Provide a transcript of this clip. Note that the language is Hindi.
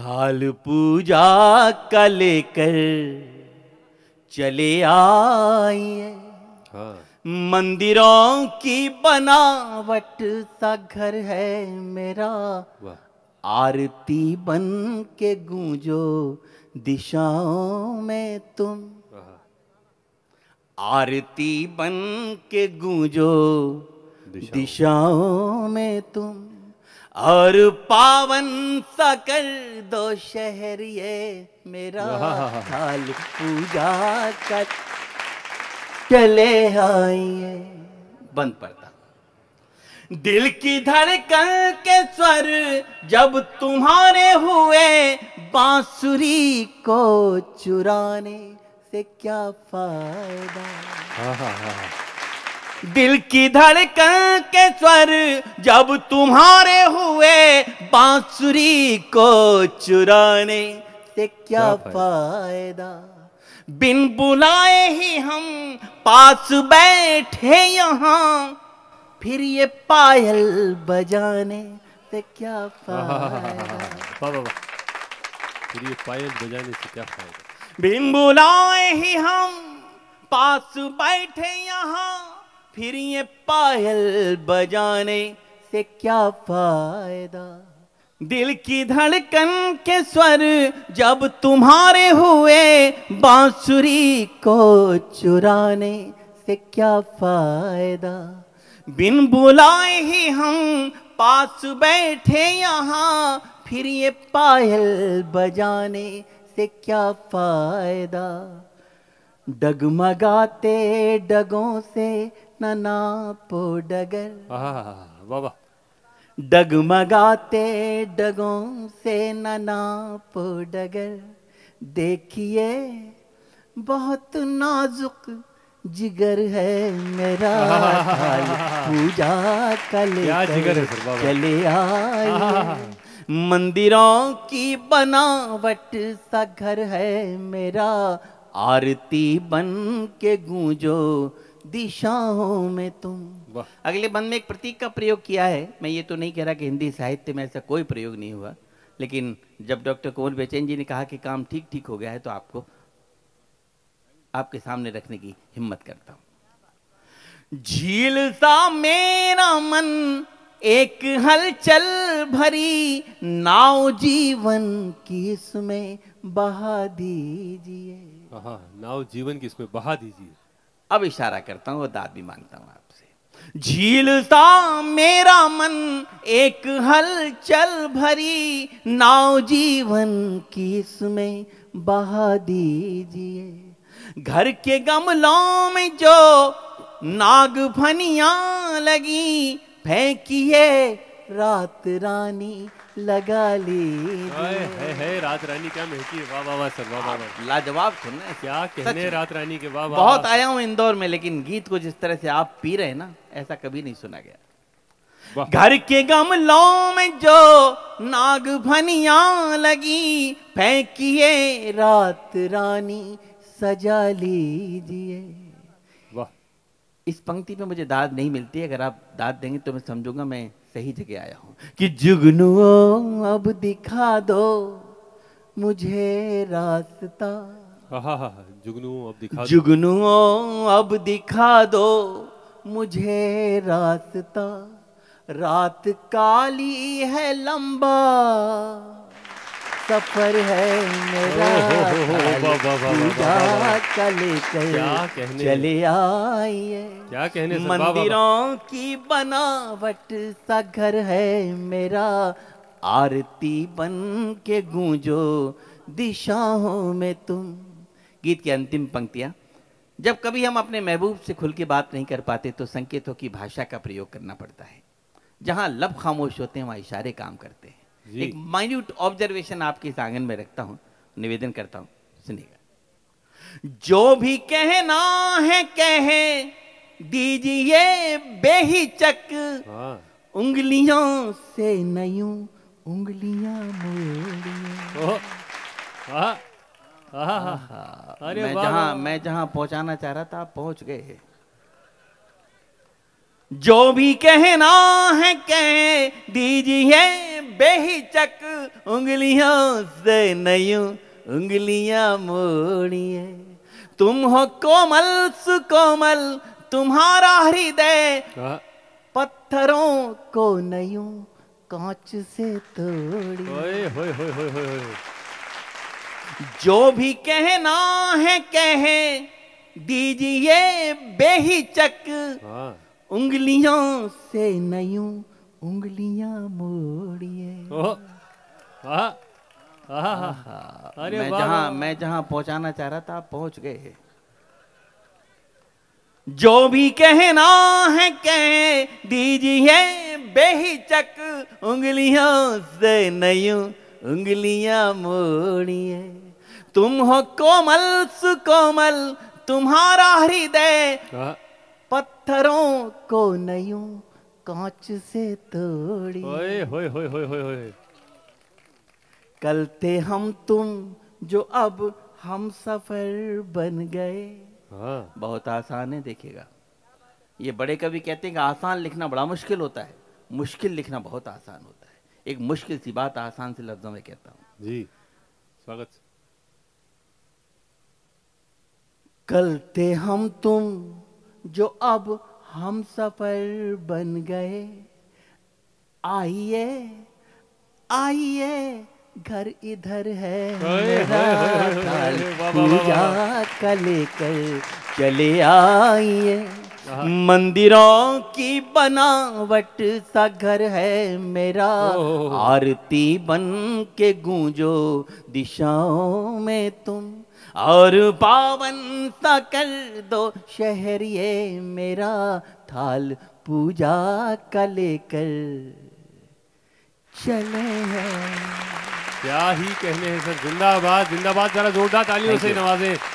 थाल पूजा का लेकर चले आई हाँ। मंदिरों की बनावट सा घर है मेरा आरती बन के गूंजो दिशाओं में तुम हाँ। आरती बन के गूंजो दिशाओं में तुम और पावन सा कर दो शहर ये मेरा काल पूजा कर चले आइए बंद पड़ता दिल की धड़कन के स्वर जब तुम्हारे हुए बांसुरी को चुराने से क्या फायदा हाँ, हाँ, हाँ, दिल की धड़कन के स्वर जब तुम्हारे हुए बांसुरी को चुराने से क्या फायदा बिन बुलाए ही हम पास बैठे यहाँ फिर ये पायल बजाने से क्या फायदा फिर ये पायल बजाने से क्या फायदा बिन बुलाए ही हम पास बैठे यहाँ फिर ये पायल बजाने से क्या फायदा दिल की धड़कन के स्वर जब तुम्हारे हुए बांसुरी को चुराने से क्या फायदा बिन बुलाए ही हम पास बैठे यहाँ फिर ये पायल बजाने से क्या फायदा डगमगाते डगों से नना पोडगर वाह वाह डगमगाते डगों से नना डगर देखिए बहुत नाजुक जिगर है मेरा पूजा कल चले आए मंदिरों की बनावट सा घर है मेरा आरती बन के गूंजो दिशाओं में तुम अगले बंद में एक प्रतीक का प्रयोग किया है मैं ये तो नहीं कह रहा कि हिंदी साहित्य में ऐसा कोई प्रयोग नहीं हुआ लेकिन जब डॉक्टर कुंवर बेचैन जी ने कहा कि काम ठीक ठीक हो गया है तो आपको आपके सामने रखने की हिम्मत करता हूं झील सा मेरा मन एक हलचल भरी नाव जीवन की इसमें बहा दीजिए हाँ, नाव जीवन की इसमें बहा दीजिए अब इशारा करता हूं वो दाद भी मांगता हूं आपसे झीलता मेरा मन एक हलचल भरी नाव जीवन की इसमें बहा दीजिए घर के गमलों में जो नाग फनिया लगी फेंकी है रात रानी लगा ली रात रानी क्या महकी वाह वाह वाह वाह वाह लाजवाब सुनना क्या कहने रात रानी के वाह बहुत आया हूँ इंदौर में लेकिन गीत को जिस तरह से आप पी रहे ना ऐसा कभी नहीं सुना गया घर के गमलों में जो नाग भनिया लगी फेंकिए रात रानी सजा लीजिए वाह इस पंक्ति में मुझे दाद नहीं मिलती अगर आप दाद देंगे तो मैं समझूंगा मैं सही जगह आया हूं कि जुगनुओ अब दिखा दो मुझे रास्ता जुगनुओ अब दिखा जुगनुओ अब दिखा दो मुझे रास्ता रात काली है लंबा सफर है मेरा चले चले आइए क्या कहने मंदिरों की बनावट सा घर है मेरा आरती बन के गूंजो दिशाओं में तुम गीत की अंतिम पंक्तियां जब कभी हम अपने महबूब से खुल के बात नहीं कर पाते तो संकेतों की भाषा का प्रयोग करना पड़ता है जहां लब खामोश होते हैं वहां इशारे काम करते हैं एक माइन्यूट ऑब्जर्वेशन आपके इस आंगन में रखता हूं निवेदन करता हूं सुनिएगा जो भी कहना है कहे दीजिए बेहिचक हाँ। उंगलियों से नयू उंगलियां मोड़िए हाँ, हाँ, मैं जहां मैं जहां पहुंचाना चाह रहा था पहुंच गए जो भी कहना है कह दीजिए बेहिचक उंगलियों से नयू उंगलियां मोड़िए तुम हो कोमल सुकोमल तुम्हारा हृदय हाँ। पत्थरों को नयू कांच से तोड़िए जो भी कहना है कहे दीजिए बेहिचक हाँ। उंगलियों से नयू उंगलियां मोड़िए हाँ, हाँ, अरे मैं जहां मैं जहां पहुंचाना चाह रहा था आप पहुंच गए जो भी कहना है कह दीजिए बेहिचक उंगलियों से नयू उंगलियां मोड़िए तुम हो कोमल सुकोमल तुम्हारा हृदय हाँ। पत्थरों को नयू कांच से तोड़ी होए होए होए होए होए होए कल थे हम तुम जो अब हम सफर बन गए हाँ। बहुत आसान है देखिएगा ये बड़े कवि कहते हैं कि आसान लिखना बड़ा मुश्किल होता है मुश्किल लिखना बहुत आसान होता है एक मुश्किल सी बात आसान से लफ्जों में कहता हूं जी स्वागत कल थे हम तुम जो अब हम सफर बन गए आइए आइए घर इधर है पूजा का लेकर चले आइए मंदिरों की बनावट सा घर है मेरा आरती बन के गूंजो दिशाओं में तुम और पावन सा कर दो शहर ये मेरा थाल पूजा का लेकर चले हैं क्या ही कहने हैं सर जिंदाबाद जिंदाबाद जरा जोरदार तालियों से नवाजे